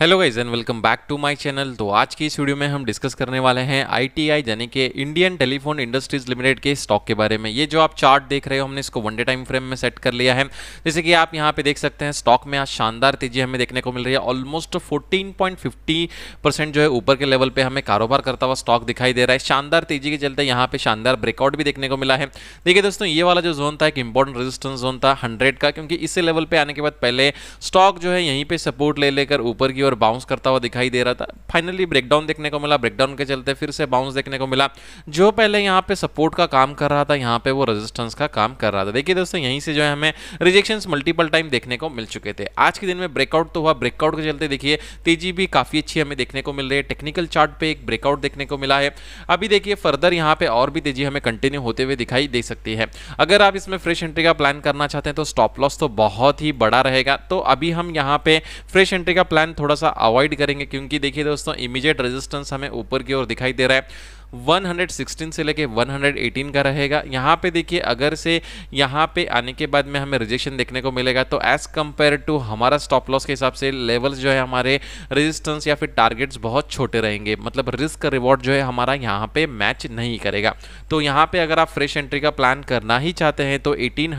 hello guys and welcome back to my channel तो आज की इस वीडियो में हम डिस्कस करने वाले हैं आईटीआई यानी कि इंडियन टेलीफोन इंडस्ट्रीज लिमिटेड के स्टॉक के बारे में ये जो आप चार्ट देख रहे हो हमने इसको वनडे टाइम फ्रेम में सेट कर लिया है जैसे कि आप यहाँ पे देख सकते हैं स्टॉक में आज शानदार तेजी हमें देखने को मिल रही है ऑलमोस्ट फोर्टीन जो है ऊपर के लेवल पर हमें कारोबार करता हुआ स्टॉक दिखाई दे रहा है शानदार तेजी के चलते यहाँ पे शानदार ब्रेकआउट भी देखने को मिला है देखिए दोस्तों ये वाला जो जोन था एक इंपॉर्टेंट रेजिस्टेंस जोन था हंड्रेड का क्योंकि इस लेवल पर आने के बाद पहले स्टॉक जो है यहीं पर सपोर्ट ले लेकर ऊपर की ओर बाउंस करता हुआ दिखाई दे रहा था फाइनली ब्रेकडाउन देखने को मिला ब्रेकडाउन के चलते फिर से बाउंस देखने को मिला जो पहले यहाँ पे सपोर्ट का काम कर रहा था यहाँ पे वो रेजिस्टेंस का काम कर रहा था देखिए दोस्तों यहीं से जो है हमें रिजेक्शन मल्टीपल टाइम देखने को मिल चुके थे आज के दिन में ब्रेकआउट तो हुआ ब्रेकआउट के चलते देखिए तेजी भी काफ़ी अच्छी हमें देखने को मिल रही है टेक्निकल चार्ट पे एक ब्रेकआउट देखने को मिला है अभी देखिए फर्दर यहाँ पे और भी तेजी हमें कंटिन्यू होते हुए दिखाई दे सकती है अगर आप इसमें फ्रेश एंट्री का प्लान करना चाहते हैं तो स्टॉप लॉस तो बहुत ही बड़ा रहेगा तो अभी हम यहाँ पे फ्रेश एंट्री का प्लान थोड़ा थोड़ा सा अवॉइड करेंगे क्योंकि देखिए दोस्तों इमीजिएट रेजिस्टेंस हमें ऊपर की ओर दिखाई दे रहा है 116 से लेके 118 का रहेगा यहाँ पे देखिए अगर से यहाँ पे आने के बाद में हमें रिजेक्शन देखने को मिलेगा तो एज कंपेयर टू हमारा स्टॉप लॉस के हिसाब से लेवल्स जो है हमारे रेजिस्टेंस या फिर टारगेट्स बहुत छोटे रहेंगे मतलब रिस्क रिवॉर्ड जो है हमारा यहाँ पे मैच नहीं करेगा तो यहाँ पे अगर आप फ्रेश एंट्री का प्लान करना ही चाहते हैं तो एटीन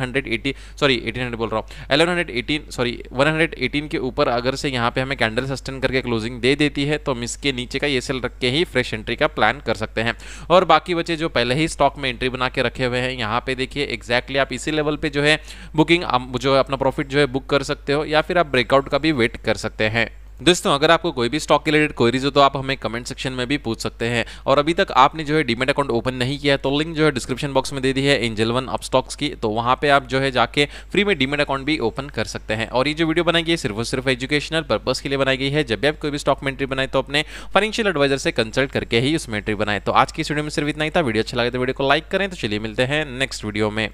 सॉरी एटीन बोल रहा हूँ एलेवन सॉरी वन के ऊपर अगर से यहाँ पे हमें कैंडल सस्टेन करके क्लोजिंग दे देती है तो हम इसके नीचे का ये सेल रख के ही फ्रेश एंट्री का प्लान कर सकते सकते हैं और बाकी बचे जो पहले ही स्टॉक में एंट्री बना के रखे हुए हैं यहाँ पे देखिए एक्जैक्टली आप इसी लेवल पे जो है बुकिंग जो है अपना प्रॉफिट जो है बुक कर सकते हो या फिर आप ब्रेकआउट का भी वेट कर सकते हैं दोस्तों अगर आपको कोई भी स्टॉक रिलेटेड क्वेरीज हो तो आप हमें कमेंट सेक्शन में भी पूछ सकते हैं और अभी तक आपने जो है डीमेट अकाउंट ओपन नहीं किया है तो लिंक जो है डिस्क्रिप्शन बॉक्स में दे दी है एंजल वन अप स्टॉक्स की तो वहां पे आप जो है जाके फ्री में डीमेट अकाउंट भी ओपन कर सकते हैं और ये जो वीडियो बनाई गई है सिर्फ और सिर्फ एजुकेशनल पर्पज के लिए बनाई गई है जब भी आप कोई भी स्टॉक में एंट्री बनाए तो अपने फाइनेंशियल एडवाइजर से कंसल्ट करके ही उसमें एंट्री बनाए तो आज की वीडियो में सिर्फ इतना ही था वीडियो अच्छा लगे तो वीडियो को लाइक करें तो चलिए मिलते हैं नेक्स्ट वीडियो में